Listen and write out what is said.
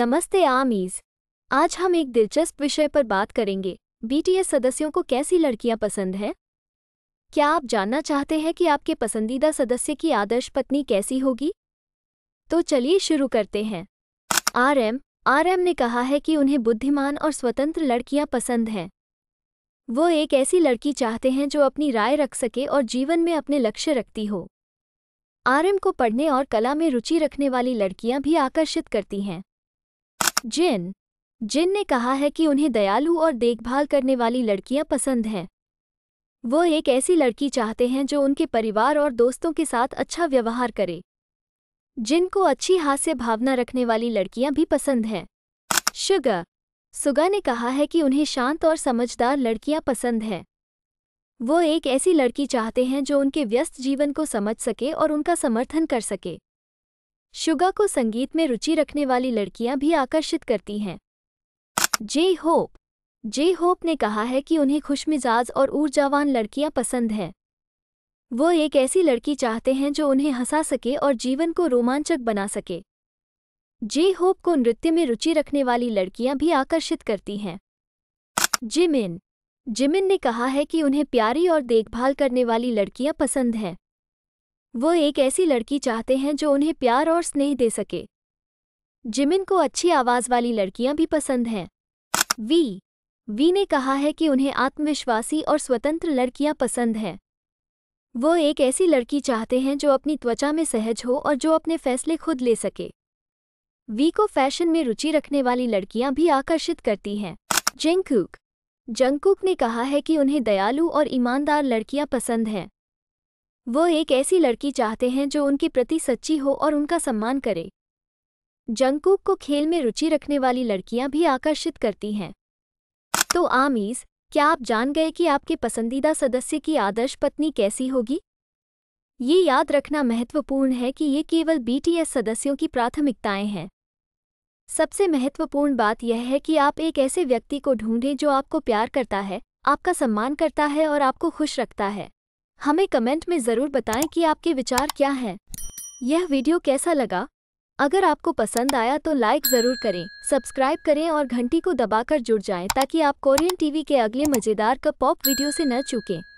नमस्ते आमीज आज हम एक दिलचस्प विषय पर बात करेंगे बीटीएस सदस्यों को कैसी लड़कियां पसंद हैं क्या आप जानना चाहते हैं कि आपके पसंदीदा सदस्य की आदर्श पत्नी कैसी होगी तो चलिए शुरू करते हैं आरएम आरएम ने कहा है कि उन्हें बुद्धिमान और स्वतंत्र लड़कियां पसंद हैं वो एक ऐसी लड़की चाहते हैं जो अपनी राय रख सके और जीवन में अपने लक्ष्य रखती हो आरएम को पढ़ने और कला में रुचि रखने वाली लड़कियां भी आकर्षित करती हैं जिन जिन ने कहा है कि उन्हें दयालु और देखभाल करने वाली लड़कियां पसंद हैं वो एक ऐसी लड़की चाहते हैं जो उनके परिवार और दोस्तों के साथ अच्छा व्यवहार करे जिनको अच्छी हास्य भावना रखने वाली लड़कियां भी पसंद हैं शुगा सुगा ने कहा है कि उन्हें शांत और समझदार लड़कियां पसंद हैं वो एक ऐसी लड़की चाहते हैं जो उनके व्यस्त जीवन को समझ सके और उनका समर्थन कर सके शुगा को संगीत में रुचि रखने वाली लड़कियां भी आकर्षित करती हैं जे होप जे होप ने कहा है कि उन्हें खुशमिजाज और ऊर्जावान लड़कियां पसंद हैं वो एक ऐसी लड़की चाहते हैं जो उन्हें हंसा सके और जीवन को रोमांचक बना सके जे होप को नृत्य में रुचि रखने वाली लड़कियां भी आकर्षित करती हैं जिमिन जिमिन ने कहा है कि उन्हें प्यारी और देखभाल करने वाली लड़कियां पसंद हैं वो एक ऐसी लड़की चाहते हैं जो उन्हें प्यार और स्नेह दे सके जिमिन को अच्छी आवाज़ वाली लड़कियां भी पसंद हैं वी वी ने कहा है कि उन्हें आत्मविश्वासी और स्वतंत्र लड़कियां पसंद हैं वो एक ऐसी लड़की चाहते हैं जो अपनी त्वचा में सहज हो और जो अपने फैसले खुद ले सके वी को फैशन में रुचि रखने वाली लड़कियां भी आकर्षित करती हैं जेंकूक जंगकुक ने कहा है कि उन्हें दयालु और ईमानदार लड़कियां पसंद हैं वो एक ऐसी लड़की चाहते हैं जो उनके प्रति सच्ची हो और उनका सम्मान करे जंगकुक को खेल में रुचि रखने वाली लड़कियां भी आकर्षित करती हैं तो आमीज क्या आप जान गए कि आपके पसंदीदा सदस्य की आदर्श पत्नी कैसी होगी ये याद रखना महत्वपूर्ण है कि ये केवल बीटीएस सदस्यों की प्राथमिकताएं हैं सबसे महत्वपूर्ण बात यह है कि आप एक ऐसे व्यक्ति को ढूंढें जो आपको प्यार करता है आपका सम्मान करता है और आपको खुश रखता है हमें कमेंट में ज़रूर बताएं कि आपके विचार क्या हैं यह वीडियो कैसा लगा अगर आपको पसंद आया तो लाइक ज़रूर करें सब्सक्राइब करें और घंटी को दबाकर जुड़ जाएं ताकि आप कोरियन टीवी के अगले मज़ेदार कपॉप पॉप वीडियो से न चूकें